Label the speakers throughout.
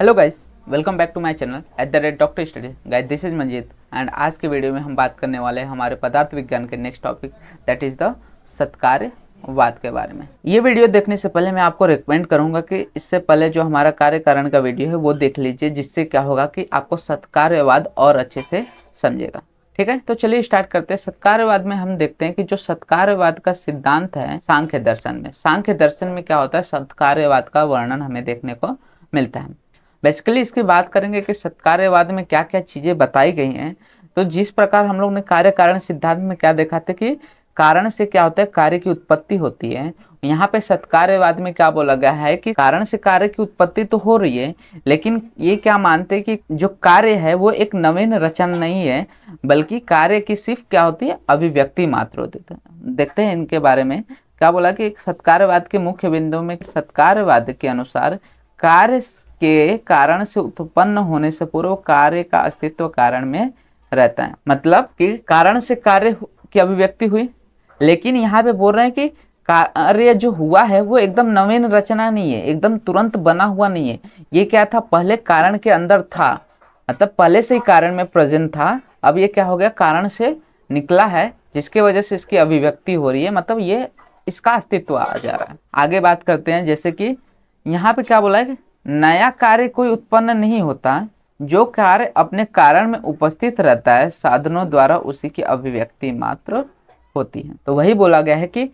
Speaker 1: hello guys welcome back to my channel at the rate doctor study guys this is Manjeet and आज के video में हम बात करने वाले हैं हमारे पदार्थ विज्ञान के next topic that is the Satkaryavada के बारे में ये वीडियो देखने से पहले मैं आपको रिकमेंड करूंगा कि इससे पहले जो हमारा कारण का वीडियो है वो देख लीजिए जिससे क्या होगा कि आपको सत्कार्यवाद और अच्छे से समझेगा ठीक है तो चलिए स्टार्ट करते हैं सत्कार्यवाद में हम देखते हैं कि जो सत्कार्यवाद का सिद्धांत है सांख्य दर्शन में सांख्य दर्शन में क्या होता है सत्कार्यवाद का वर्णन हमें देखने को मिलता है बेसिकली इसकी बात करेंगे कि सत्कार्यवाद में क्या क्या चीज़ें बताई गई हैं तो जिस प्रकार हम लोग ने कार्य कारण सिद्धांत में क्या देखा था कि कारण से क्या होता है कार्य की उत्पत्ति होती है यहाँ पे सत्कार्यवाद में क्या बोला गया है कि कारण से कार्य की उत्पत्ति तो हो रही है लेकिन ये क्या मानते हैं कि जो कार्य है वो एक नवीन रचन नहीं है बल्कि कार्य की सिर्फ क्या होती है अभिव्यक्ति मात्र होती है देखते हैं इनके बारे में क्या बोला कि एक सत्कार्यवाद के मुख्य बिंदु में सत्कार्यवाद के अनुसार कार्य के कारण से उत्पन्न होने से पूर्व कार्य का अस्तित्व कारण में रहता है मतलब कि कारण से कार्य की अभिव्यक्ति हुई लेकिन यहाँ पे बोल रहे हैं कि कार्य जो हुआ है वो एकदम नवीन रचना नहीं है एकदम तुरंत बना हुआ नहीं है ये क्या था पहले कारण के अंदर था मतलब पहले से ही कारण में प्रेजेंट था अब ये क्या हो गया कारण से निकला है जिसके वजह से इसकी अभिव्यक्ति हो रही है मतलब ये इसका अस्तित्व आ जा रहा है आगे बात करते हैं जैसे कि यहाँ पे क्या बोला है कि नया कार्य कोई उत्पन्न नहीं होता जो कार्य अपने कारण में उपस्थित रहता है साधनों द्वारा उसी की अभिव्यक्ति मात्र होती है तो वही बोला गया है कि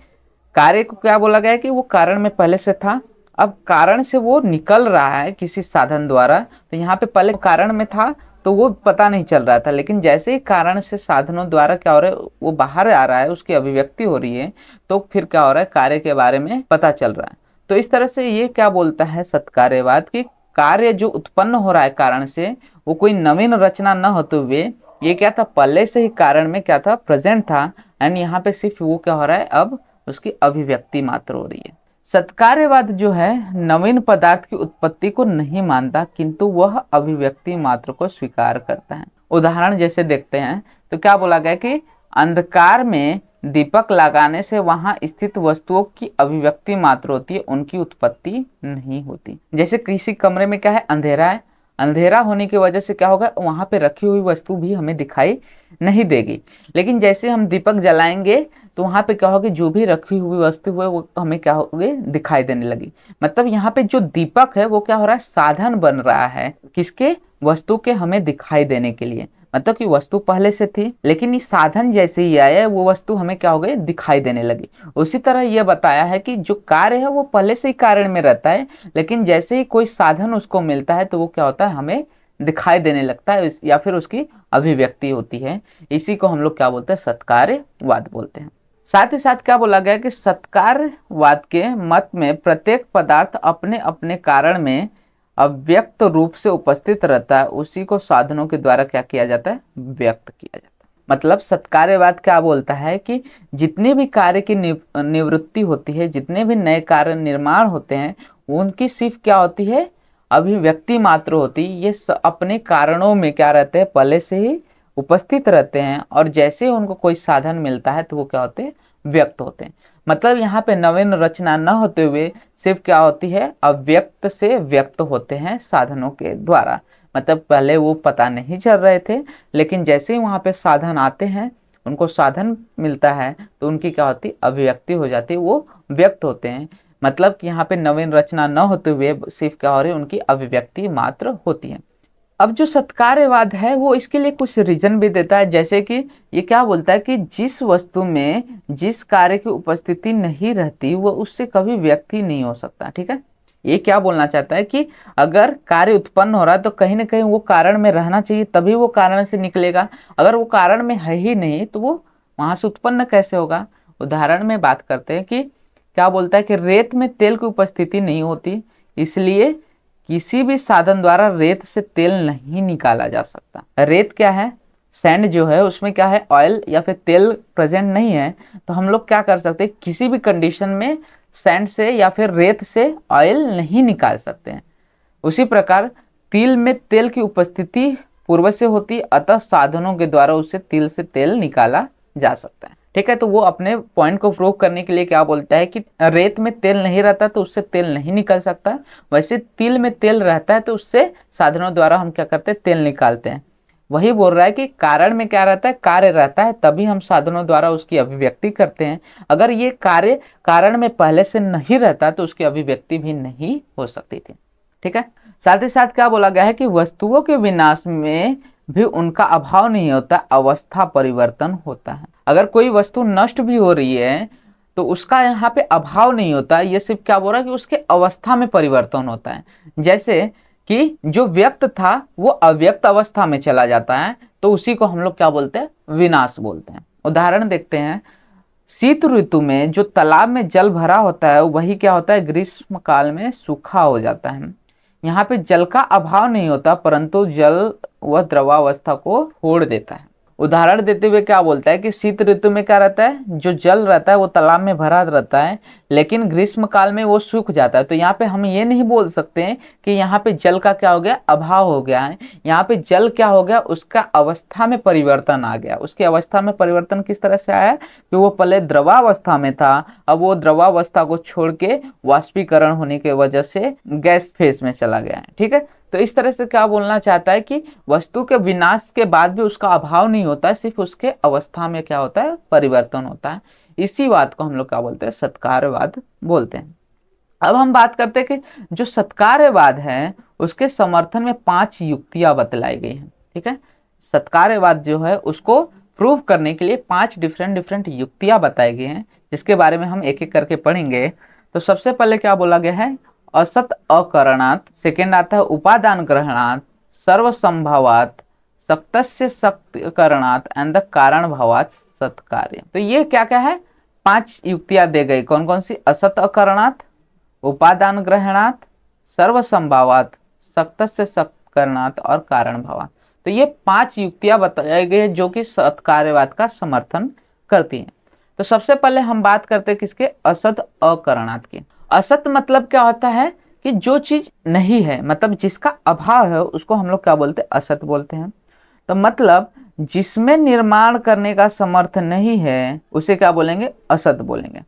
Speaker 1: कार्य को क्या बोला गया है कि वो कारण में पहले से था अब कारण से वो निकल रहा है किसी साधन द्वारा तो यहाँ पे पहले कारण में था तो वो पता नहीं चल रहा था लेकिन जैसे ही कारण से साधनों द्वारा क्या हो रहा है वो बाहर आ रहा है उसकी अभिव्यक्ति हो रही है तो फिर क्या हो रहा है कार्य के बारे में पता चल रहा है तो इस तरह से ये क्या बोलता है सत्कार्यवाद कि कार्य जो उत्पन्न हो रहा है कारण से वो कोई नवीन रचना न होते हुए ये क्या था पहले से ही कारण में क्या था प्रेजेंट था एंड यहाँ पे सिर्फ वो क्या हो रहा है अब उसकी अभिव्यक्ति मात्र हो रही है सत्कार्यवाद जो है नवीन पदार्थ की उत्पत्ति को नहीं मानता किंतु वह अभिव्यक्ति मात्र को स्वीकार करता है उदाहरण जैसे देखते हैं तो क्या बोला गया कि अंधकार में दीपक लगाने से वहां स्थित वस्तुओं की अभिव्यक्ति मात्र होती है उनकी उत्पत्ति नहीं होती जैसे किसी कमरे में क्या है अंधेरा है अंधेरा होने की वजह से क्या होगा वहां पे रखी हुई वस्तु भी हमें दिखाई नहीं देगी लेकिन जैसे हम दीपक जलाएंगे तो वहाँ पे क्या होगी जो भी रखी हुई वस्तु है वो हमें क्या होगी दिखाई देने लगी मतलब यहाँ पे जो दीपक है वो क्या हो रहा है साधन बन रहा है किसके वस्तु के हमें दिखाई देने के लिए मतलब कि वस्तु पहले से थी लेकिन ये साधन जैसे ही आया वो वस्तु हमें क्या हो गई दिखाई देने लगी उसी तरह यह बताया है कि जो कार्य है वो पहले से ही कारण में रहता है लेकिन जैसे ही कोई साधन उसको मिलता है तो वो क्या होता है हमें दिखाई देने लगता है या फिर उसकी अभिव्यक्ति होती है इसी को हम लोग क्या बोलते हैं सत्कार्यवाद बोलते हैं साथ ही साथ क्या बोला गया कि सत्कार्यवाद के मत में प्रत्येक पदार्थ अपने अपने कारण में अव्यक्त रूप से उपस्थित रहता है उसी को साधनों के द्वारा क्या किया जाता है व्यक्त किया जाता है मतलब सत्कार्यवाद क्या बोलता है कि जितने भी कार्य की निवृत्ति होती है जितने भी नए कार्य निर्माण होते हैं उनकी सिर्फ क्या होती है अभिव्यक्ति मात्र होती ये अपने कारणों में क्या रहते हैं पहले से ही उपस्थित रहते हैं और जैसे उनको कोई साधन मिलता है तो वो क्या होते हैं व्यक्त होते हैं मतलब यहाँ पे नवीन रचना न होते हुए सिर्फ क्या होती है अव्यक्त से व्यक्त होते हैं साधनों के द्वारा मतलब पहले वो पता नहीं चल रहे थे लेकिन जैसे ही वहाँ पे साधन आते हैं उनको साधन मिलता है तो उनकी क्या होती अभिव्यक्ति हो जाती वो व्यक्त होते हैं मतलब कि यहाँ पे नवीन रचना न होते हुए सिर्फ क्या हो रही उनकी अभिव्यक्ति मात्र होती है अब जो सत्कार्यवाद है वो इसके लिए कुछ रीजन भी देता है जैसे कि ये क्या बोलता है कि जिस वस्तु में जिस कार्य की उपस्थिति नहीं रहती वो उससे कभी व्यक्ति नहीं हो सकता ठीक है ये क्या बोलना चाहता है कि अगर कार्य उत्पन्न हो रहा है तो कहीं ना कहीं वो कारण में रहना चाहिए तभी वो कारण से निकलेगा अगर वो कारण में है ही नहीं तो वो वहां से उत्पन्न कैसे होगा उदाहरण में बात करते हैं कि क्या बोलता है कि रेत में तेल की उपस्थिति नहीं होती इसलिए किसी भी साधन द्वारा रेत से तेल नहीं निकाला जा सकता रेत क्या है सैंड जो है उसमें क्या है ऑयल या फिर तेल प्रेजेंट नहीं है तो हम लोग क्या कर सकते हैं किसी भी कंडीशन में सैंड से या फिर रेत से ऑयल नहीं निकाल सकते हैं उसी प्रकार तिल में तेल की उपस्थिति पूर्व से होती अतः साधनों के द्वारा उसे तिल से तेल निकाला जा सकता है ठीक है तो वो अपने पॉइंट को प्रूव करने के लिए क्या बोलता है कि रेत में तेल नहीं रहता तो उससे तेल नहीं निकल सकता वैसे तिल में तेल रहता है तो उससे साधनों द्वारा हम क्या करते हैं तेल निकालते हैं वही बोल रहा है कि कारण में क्या रहता है कार्य रहता है तभी हम साधनों द्वारा उसकी अभिव्यक्ति करते हैं अगर ये कार्य कारण में पहले से नहीं रहता तो उसकी अभिव्यक्ति भी नहीं हो सकती थी ठीक है साथ ही साथ क्या बोला गया है कि वस्तुओं के विनाश में भी उनका अभाव नहीं होता अवस्था परिवर्तन होता है अगर कोई वस्तु नष्ट भी हो रही है तो उसका यहाँ पे अभाव नहीं होता ये सिर्फ क्या बोल रहा है कि उसके अवस्था में परिवर्तन होता है जैसे कि जो व्यक्त था वो अव्यक्त अवस्था में चला जाता है तो उसी को हम लोग क्या बोलते हैं विनाश बोलते हैं उदाहरण देखते हैं शीत ऋतु में जो तालाब में जल भरा होता है वही क्या होता है ग्रीष्म काल में सूखा हो जाता है यहाँ पे जल का अभाव नहीं होता परंतु जल वह द्रवावस्था को छोड़ देता है उदाहरण देते हुए क्या बोलता है कि शीत ऋतु में क्या रहता है जो जल रहता है वो तालाब में भरा रहता है लेकिन ग्रीष्म काल में वो सूख जाता है तो यहाँ पे हम ये नहीं बोल सकते हैं कि यहाँ पे जल का क्या हो गया अभाव हो गया है यहाँ पे जल क्या हो गया उसका अवस्था में परिवर्तन आ गया उसकी अवस्था में परिवर्तन किस तरह से आया कि वो पहले द्रवावस्था में था अब वो द्रवावस्था को छोड़ के वाष्पीकरण होने की वजह से गैस फेस में चला गया है ठीक है तो इस तरह से क्या बोलना चाहता है कि वस्तु के विनाश के बाद भी उसका अभाव नहीं होता है सिर्फ उसके अवस्था में क्या होता है परिवर्तन होता है इसी बात को हम लोग क्या बोलते हैं सत्कारवाद बोलते हैं अब हम बात करते हैं कि जो सत्कार्यवाद है उसके समर्थन में पांच युक्तियां बतलाई गई हैं ठीक है सत्कार्यवाद जो है उसको प्रूव करने के लिए पांच डिफरेंट डिफरेंट युक्तियां बताई गई हैं जिसके बारे में हम एक एक करके पढ़ेंगे तो सबसे पहले क्या बोला गया है असत अकरणात सेकेंड आता है उपादान ग्रहणात सर्वसंभावात सप्तस्य सक्त करणात एंड द कारण भावात सत्कार्य तो ये क्या क्या है पांच युक्तियां दे गई कौन कौन सी असत अकरणात उपादान ग्रहणात सर्वसंभावात सप्तस्य सक्त करणात और कारण भावात तो ये पांच युक्तियां बताई गई जो कि सत्कार्यवाद का समर्थन करती हैं तो सबसे पहले हम बात करते हैं किसके असत अकरणात की असत मतलब क्या होता है कि जो चीज नहीं है मतलब जिसका अभाव है उसको हम लोग क्या बोलते हैं असत बोलते हैं तो मतलब जिसमें निर्माण करने का समर्थ नहीं है उसे क्या बोलेंगे असत बोलेंगे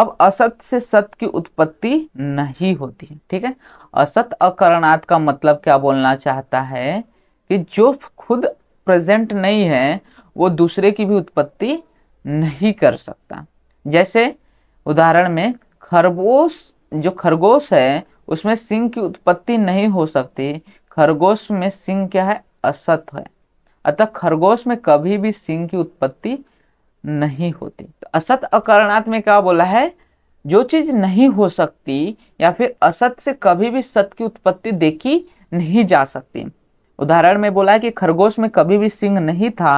Speaker 1: अब असत से सत की उत्पत्ति नहीं होती है ठीक है असत अकरणात् का मतलब क्या बोलना चाहता है कि जो खुद प्रेजेंट नहीं है वो दूसरे की भी उत्पत्ति नहीं कर सकता जैसे उदाहरण में खरगोश जो खरगोश है उसमें सिंह की उत्पत्ति नहीं हो सकती खरगोश में सिंह क्या है असत है अतः खरगोश में कभी भी सिंह की उत्पत्ति नहीं होती तो असत अकरणात में क्या बोला है जो चीज नहीं हो सकती या फिर असत से कभी भी सत की उत्पत्ति देखी नहीं जा सकती उदाहरण में बोला है कि खरगोश में कभी भी सिंह नहीं था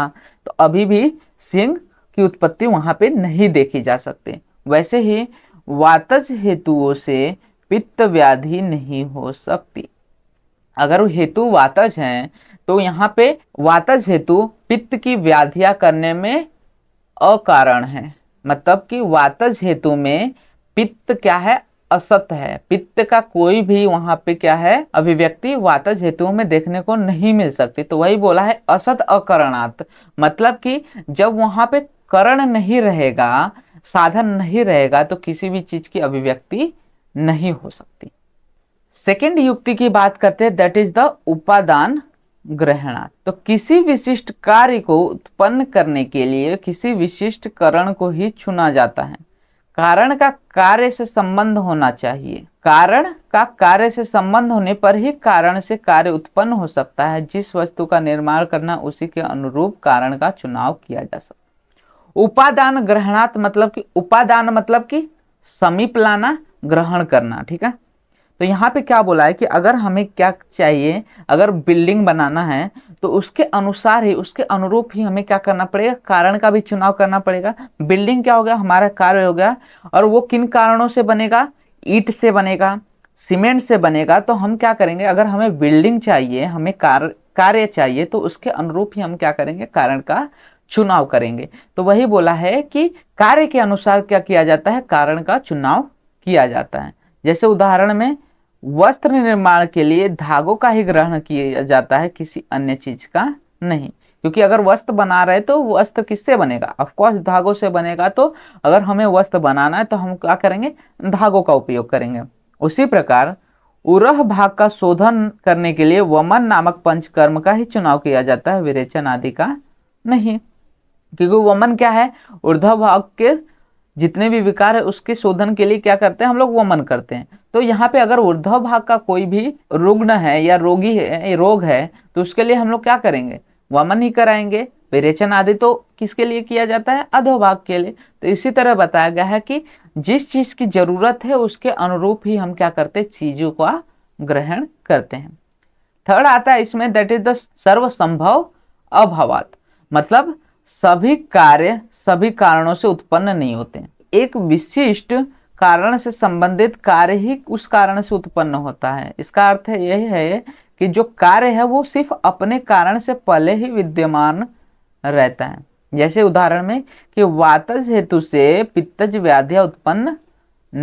Speaker 1: तो अभी भी सिंह की उत्पत्ति वहां पे नहीं देखी जा सकती वैसे ही वातज हेतुओं से पित्त व्याधि नहीं हो सकती अगर वो हेतु वातज हैं तो यहाँ पे वातज हेतु पित्त की व्याधियां करने में अकारण है मतलब कि वातज हेतु में पित्त क्या है असत है पित्त का कोई भी वहां पे क्या है अभिव्यक्ति वातज हेतु में देखने को नहीं मिल सकती तो वही बोला है असत अकरणात मतलब कि जब वहां पे करण नहीं रहेगा साधन नहीं रहेगा तो किसी भी चीज की अभिव्यक्ति नहीं हो सकती सेकेंड युक्ति की बात करते हैं दैट इज द उपादान ग्रहणा तो किसी विशिष्ट कार्य को उत्पन्न करने के लिए किसी विशिष्ट करण को ही चुना जाता है कारण का कार्य से संबंध होना चाहिए कारण का कार्य से संबंध होने पर ही कारण से कार्य उत्पन्न हो सकता है जिस वस्तु का निर्माण करना उसी के अनुरूप कारण का चुनाव किया जा सकता है उपादान ग्रहणात मतलब कि उपादान मतलब कि समीप लाना ग्रहण करना ठीक है तो यहाँ पे क्या बोला है कि अगर हमें क्या चाहिए अगर बिल्डिंग बनाना है तो उसके अनुसार ही उसके अनुरूप ही हमें क्या करना पड़ेगा कारण का भी चुनाव करना पड़ेगा बिल्डिंग क्या हो गया हमारा कार्य हो गया और वो किन कारणों से बनेगा ईट से बनेगा सीमेंट से बनेगा तो हम क्या करेंगे अगर हमें बिल्डिंग चाहिए हमें कार्य कार्य चाहिए तो उसके अनुरूप ही हम क्या करेंगे कारण का चुनाव करेंगे तो वही बोला है कि कार्य के अनुसार क्या किया जाता है कारण का चुनाव किया जाता है जैसे उदाहरण में वस्त्र निर्माण के लिए धागों का ही ग्रहण किया जाता है किसी अन्य चीज का नहीं क्योंकि अगर वस्त्र बना रहे तो वस्त्र किससे बनेगा ऑफकोर्स धागों से बनेगा तो अगर हमें वस्त्र बनाना है तो हम क्या करेंगे धागों का उपयोग करेंगे उसी प्रकार उरह भाग का शोधन करने के लिए वमन नामक पंचकर्म का ही चुनाव किया जाता है विरेचन आदि का नहीं क्योंकि वमन क्या है उर्धव भाग के जितने भी विकार है उसके शोधन के लिए क्या करते हैं हम लोग वमन करते हैं तो यहाँ पे अगर उर्धव भाग का कोई भी रुग्ण है या रोगी है रोग है तो उसके लिए हम लोग क्या करेंगे वमन ही कराएंगे विरेचन आदि तो किसके लिए किया जाता है अधोभाग के लिए तो इसी तरह बताया गया है कि जिस चीज़ की जरूरत है उसके अनुरूप ही हम क्या करते चीज़ों का ग्रहण करते हैं थर्ड आता है इसमें दैट इज द सर्वसंभव अभावात मतलब सभी कार्य सभी कारणों से उत्पन्न नहीं होते एक विशिष्ट कारण से संबंधित कार्य ही उस कारण से उत्पन्न होता है इसका अर्थ यही है कि जो कार्य है वो सिर्फ अपने कारण से पहले ही विद्यमान रहता है जैसे उदाहरण में कि वातज हेतु से पित्तज व्याधिया उत्पन्न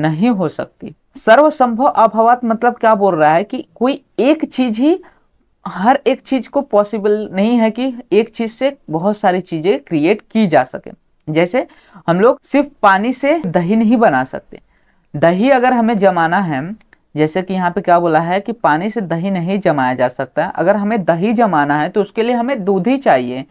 Speaker 1: नहीं हो सकती सर्वसंभव अभावत मतलब क्या बोल रहा है कि कोई एक चीज ही हर एक चीज को पॉसिबल नहीं है कि एक चीज से बहुत सारी चीजें क्रिएट की जा सके जैसे हम लोग सिर्फ पानी से दही नहीं बना सकते दही अगर हमें जमाना है जैसे कि यहाँ पे क्या बोला है कि पानी से दही नहीं जमाया जा सकता अगर हमें दही जमाना है तो उसके लिए हमें दूध ही चाहिए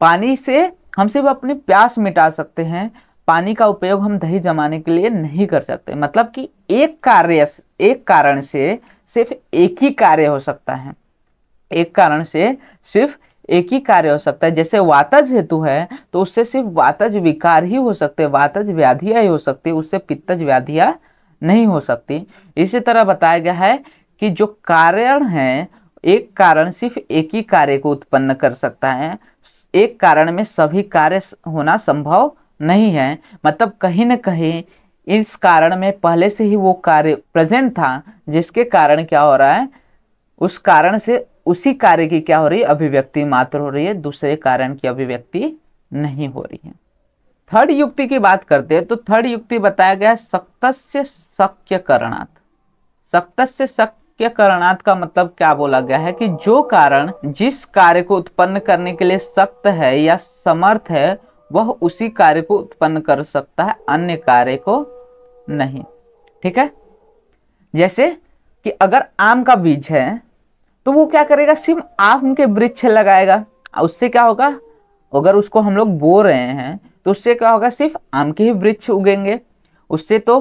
Speaker 1: पानी से हम सिर्फ अपनी प्यास मिटा सकते हैं पानी का उपयोग हम दही जमाने के लिए नहीं कर सकते मतलब कि एक कार्य एक कारण से सिर्फ एक ही कार्य हो सकता है एक कारण से सिर्फ एक ही कार्य हो सकता है जैसे वातज हेतु है तो उससे सिर्फ वातज विकार ही हो सकते वातज व्याधियाँ ही हो सकती उससे पित्तज व्याधियाँ नहीं हो सकती इसी तरह बताया गया है कि जो कारण है एक कारण सिर्फ एक ही कार्य को उत्पन्न कर सकता है एक कारण में सभी कार्य होना संभव नहीं है मतलब कहीं ना कहीं इस कारण में पहले से ही वो कार्य प्रेजेंट था जिसके कारण क्या हो रहा है उस कारण से उसी कार्य की क्या हो रही है अभिव्यक्ति मात्र हो रही है दूसरे कारण की अभिव्यक्ति नहीं हो रही है थर्ड युक्ति की बात करते हैं तो थर्ड युक्ति बताया गया सक्त से शक्य करणार्थ सक्त से शक्य करणार्थ का मतलब क्या बोला गया है कि जो कारण जिस कार्य को उत्पन्न करने के लिए सक्त है या समर्थ है वह उसी कार्य को उत्पन्न कर सकता है अन्य कार्य को नहीं ठीक है जैसे कि अगर आम का बीज है तो वो क्या करेगा सिम आम के वृक्ष लगाएगा उससे क्या होगा अगर उसको हम लोग बो रहे हैं तो उससे क्या होगा सिर्फ आम के ही वृक्ष उगेंगे उससे तो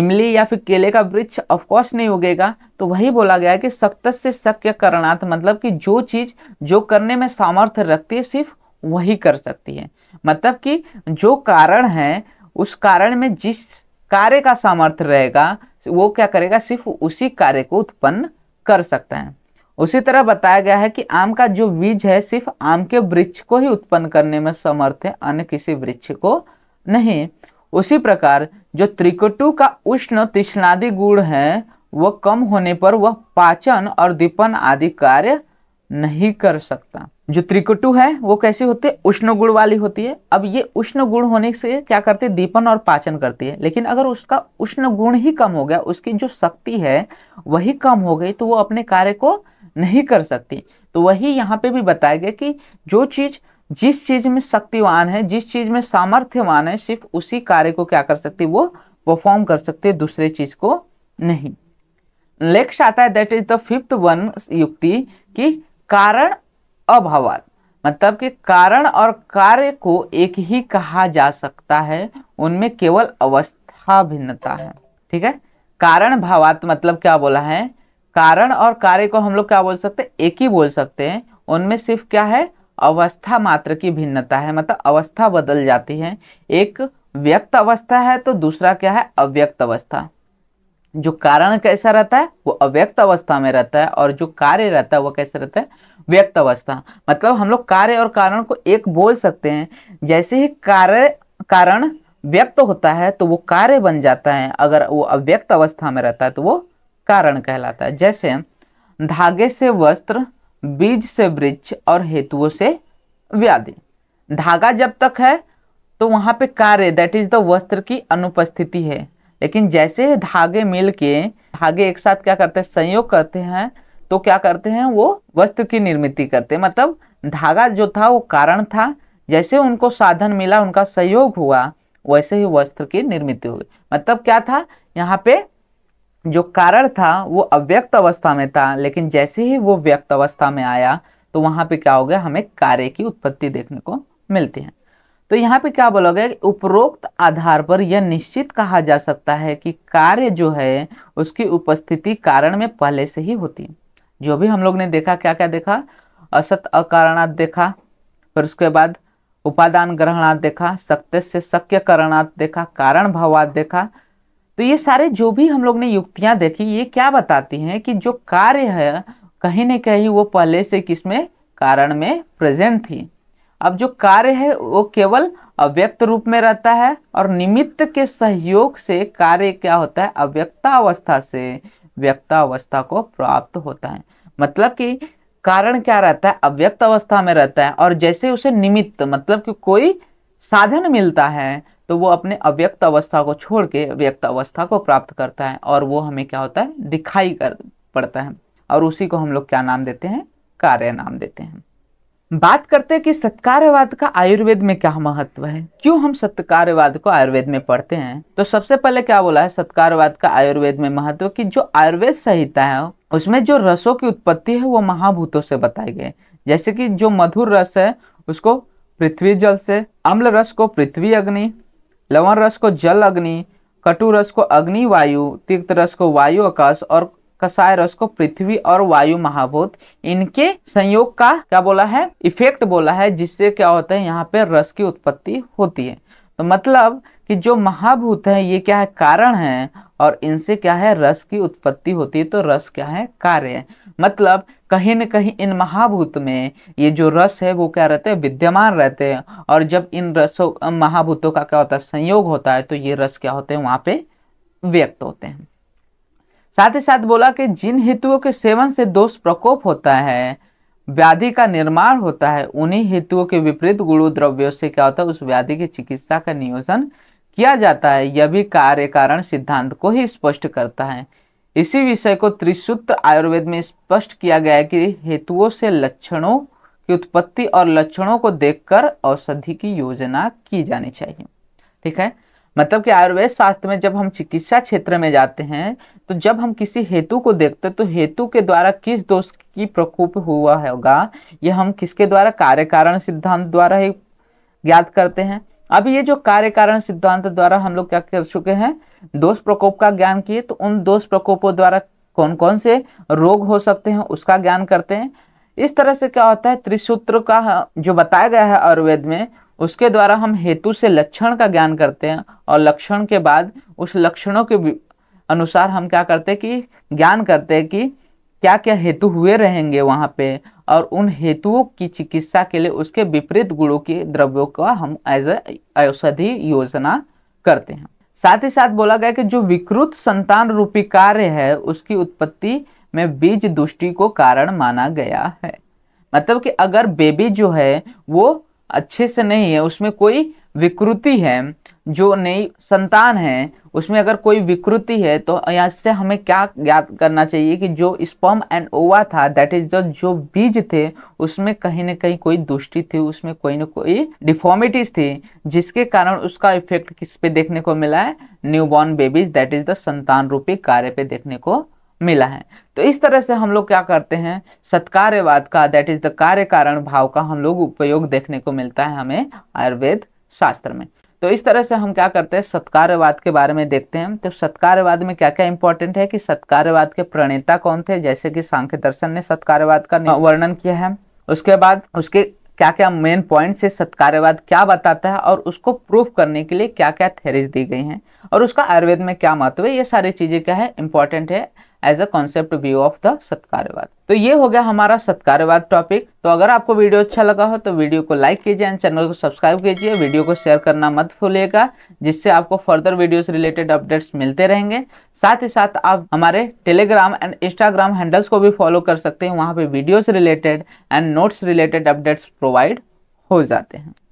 Speaker 1: इमली या फिर केले का वृक्ष ऑफकोर्स नहीं उगेगा तो वही बोला गया कि सक्त से शक्य करणार्थ मतलब कि जो चीज़ जो करने में सामर्थ्य रखती है सिर्फ वही कर सकती है मतलब कि जो कारण है उस कारण में जिस कार्य का सामर्थ्य रहेगा वो क्या करेगा सिर्फ उसी कार्य को उत्पन्न कर सकता है उसी तरह बताया गया है कि आम का जो बीज है सिर्फ आम के वृक्ष को ही उत्पन्न करने में समर्थ है अन्य किसी वृक्ष को नहीं उसी प्रकार जो त्रिकुटु का उष्ण तीक्षणादि गुण है वह कम होने पर वह पाचन और दीपन आदि कार्य नहीं कर सकता जो त्रिकुटु है वो कैसी होती है उष्ण गुण वाली होती है अब ये उष्ण गुण होने से क्या करती है दीपन और पाचन करती है लेकिन अगर उसका उष्ण गुण ही कम हो गया उसकी जो शक्ति है वही कम हो गई तो वो अपने कार्य को नहीं कर सकती तो वही यहाँ पे भी बताया गया कि जो चीज़ जिस चीज़ में शक्तिवान है जिस चीज़ में सामर्थ्यवान है सिर्फ उसी कार्य को क्या कर सकती वो परफॉर्म कर सकती है दूसरे चीज़ को नहीं नेक्स्ट आता है that is the fifth one युक्ति कि कारण अभावात मतलब कि कारण और कार्य को एक ही कहा जा सकता है उनमें केवल अवस्था भिन्नता है ठीक है कारण भावात मतलब क्या बोला है कारण और कार्य को हम लोग क्या बोल सकते हैं एक ही बोल सकते हैं उनमें सिर्फ क्या है अवस्था मात्र की भिन्नता है मतलब अवस्था बदल जाती है एक व्यक्त अवस्था है तो दूसरा क्या है अव्यक्त अवस्था जो कारण कैसा रहता है वो अव्यक्त अवस्था में रहता है और जो कार्य रहता है वो कैसा रहता है व्यक्त अवस्था मतलब हम लोग कार्य और कारण को एक बोल सकते हैं जैसे ही कार्य कारण व्यक्त होता है तो वो कार्य बन जाता है अगर वो अव्यक्त अवस्था में रहता है तो वो कारण कहलाता है जैसे धागे से वस्त्र बीज से वृक्ष और हेतुओं से व्याधि धागा जब तक है तो वहाँ पे कार्य दैट इज द वस्त्र की अनुपस्थिति है लेकिन जैसे धागे मिल के धागे एक साथ क्या करते हैं संयोग करते हैं तो क्या करते हैं वो वस्त्र की निर्मित करते हैं मतलब धागा जो था वो कारण था जैसे उनको साधन मिला उनका सहयोग हुआ वैसे ही वस्त्र की निर्मित गई मतलब क्या था यहाँ पे जो कारण था वो अव्यक्त अवस्था में था लेकिन जैसे ही वो व्यक्त अवस्था में आया तो वहां पे क्या हो गया हमें कार्य की उत्पत्ति देखने को मिलती है तो यहाँ पे क्या बोलोगे उपरोक्त आधार पर यह निश्चित कहा जा सकता है कि कार्य जो है उसकी उपस्थिति कारण में पहले से ही होती है जो भी हम लोग ने देखा क्या क्या देखा असत अकारणात् देखा फिर उसके बाद उपादान ग्रहणात् देखा सत्य से शक्य करणात् देखा कारण भावात देखा तो ये सारे जो भी हम लोग ने युक्तियां देखी ये क्या बताती हैं कि जो कार्य है कहीं ना कहीं वो पहले से किसमें कारण में प्रेजेंट थी अब जो कार्य है वो केवल अव्यक्त रूप में रहता है और निमित्त के सहयोग से कार्य क्या होता है अव्यक्तावस्था से व्यक्ता अवस्था को प्राप्त होता है मतलब कि कारण क्या रहता है अव्यक्त अवस्था में रहता है और जैसे उसे निमित्त मतलब कि कोई साधन मिलता है तो वो अपने अव्यक्त अवस्था को छोड़ के व्यक्त अवस्था को प्राप्त करता है और वो हमें क्या होता है दिखाई कर पड़ता है और उसी को हम लोग क्या नाम देते हैं कार्य नाम देते हैं बात करते हैं कि सत्कार्यवाद का आयुर्वेद में क्या महत्व है क्यों हम सत्कार्यवाद को आयुर्वेद में पढ़ते हैं तो सबसे पहले क्या बोला है सत्कारवाद का आयुर्वेद में महत्व कि जो आयुर्वेद संहिता है उसमें जो रसों की उत्पत्ति है वो महाभूतों से बताई गई जैसे कि जो मधुर रस है उसको पृथ्वी जल से अम्ल रस को पृथ्वी अग्नि लवण रस को जल अग्नि कटु रस को अग्नि वायु तिक्त रस को वायु आकाश और कसाय रस को पृथ्वी और वायु महाभूत इनके संयोग का क्या बोला है इफेक्ट बोला है जिससे क्या होता है यहाँ पे रस की उत्पत्ति होती है तो मतलब कि जो महाभूत है ये क्या है कारण है और इनसे क्या है रस की उत्पत्ति होती है तो रस क्या है कार्य है मतलब कहीं न कहीं इन महाभूत में ये जो रस है वो क्या रहते हैं विद्यमान रहते हैं और जब इन रसों महाभूतों का क्या होता है संयोग होता है तो ये रस क्या होते हैं वहां पे व्यक्त होते हैं साथ ही साथ बोला कि जिन हेतुओं के सेवन से दोष प्रकोप होता है व्याधि का निर्माण होता है उन्हीं हेतुओं के विपरीत गुणु द्रव्यों से क्या होता है उस व्याधि की चिकित्सा का नियोजन किया जाता है यह भी कार्य कारण सिद्धांत को ही स्पष्ट करता है इसी विषय को त्रिसूत्र आयुर्वेद में स्पष्ट किया गया है कि हेतुओं से लक्षणों की उत्पत्ति और लक्षणों को देखकर औषधि की योजना की जानी चाहिए ठीक है मतलब कि आयुर्वेद शास्त्र में जब हम चिकित्सा क्षेत्र में जाते हैं तो जब हम किसी हेतु को देखते हैं तो हेतु के द्वारा किस दोष की प्रकोप हुआ होगा यह हम किसके द्वारा कार्य कारण सिद्धांत द्वारा ही ज्ञात करते हैं अब ये जो कार्य कारण सिद्धांत द्वारा हम लोग क्या कर चुके हैं दोष प्रकोप का ज्ञान किए तो उन दोष प्रकोपों द्वारा कौन कौन से रोग हो सकते हैं उसका ज्ञान करते हैं इस तरह से क्या होता है त्रिसूत्र का जो बताया गया है आयुर्वेद में उसके द्वारा हम हेतु से लक्षण का ज्ञान करते हैं और लक्षण के बाद उस लक्षणों के अनुसार हम क्या करते हैं कि ज्ञान करते हैं कि क्या क्या हेतु हुए रहेंगे वहाँ पे और उन हेतुओं की चिकित्सा के लिए उसके विपरीत गुणों के द्रव्यों का हम एज औषधि योजना करते हैं साथ ही साथ बोला गया कि जो विकृत संतान रूपी कार्य है उसकी उत्पत्ति में बीज दुष्टि को कारण माना गया है मतलब कि अगर बेबी जो है वो अच्छे से नहीं है उसमें कोई विकृति है जो नई संतान है उसमें अगर कोई विकृति है तो यहाँ से हमें क्या ज्ञात करना चाहिए कि जो स्पम एंड ओवा था दैट इज द जो बीज थे उसमें कहीं ना कहीं कोई दुष्टि थी उसमें कोई ना कोई डिफॉर्मिटीज थी जिसके कारण उसका इफेक्ट किस पे देखने को मिला है newborn babies that is the संतान रूपी कार्य पे देखने को मिला है तो इस तरह से हम लोग क्या करते हैं सत्कार्यवाद का दैट इज द कार्य कारण भाव का हम लोग उपयोग देखने को मिलता है हमें आयुर्वेद शास्त्र में तो इस तरह से हम क्या करते हैं सत्कार्यवाद के बारे में देखते हैं तो सत्कार्यवाद में क्या क्या इंपॉर्टेंट है कि सत्कार्यवाद के प्रणेता कौन थे जैसे कि सांख्य दर्शन ने सत्कार्यवाद का वर्णन किया है उसके बाद उसके क्या क्या मेन पॉइंट से सत्कार्यवाद क्या बताता है और उसको प्रूफ करने के लिए क्या क्या थेरीज दी गई हैं और उसका आयुर्वेद में क्या महत्व है ये सारी चीज़ें क्या है इंपॉर्टेंट है as a concept view of the Satkaryavada तो ये हो गया हमारा सत्कार्यवाद टॉपिक तो अगर आपको वीडियो अच्छा लगा हो तो वीडियो को लाइक कीजिए एंड चैनल को सब्सक्राइब कीजिए वीडियो को शेयर करना मत भूलिएगा जिससे आपको फर्दर वीडियोस रिलेटेड अपडेट्स मिलते रहेंगे साथ ही साथ आप हमारे टेलीग्राम एंड इंस्टाग्राम हैंडल्स को भी फॉलो कर सकते हैं वहाँ पर videos related and notes related updates provide हो जाते हैं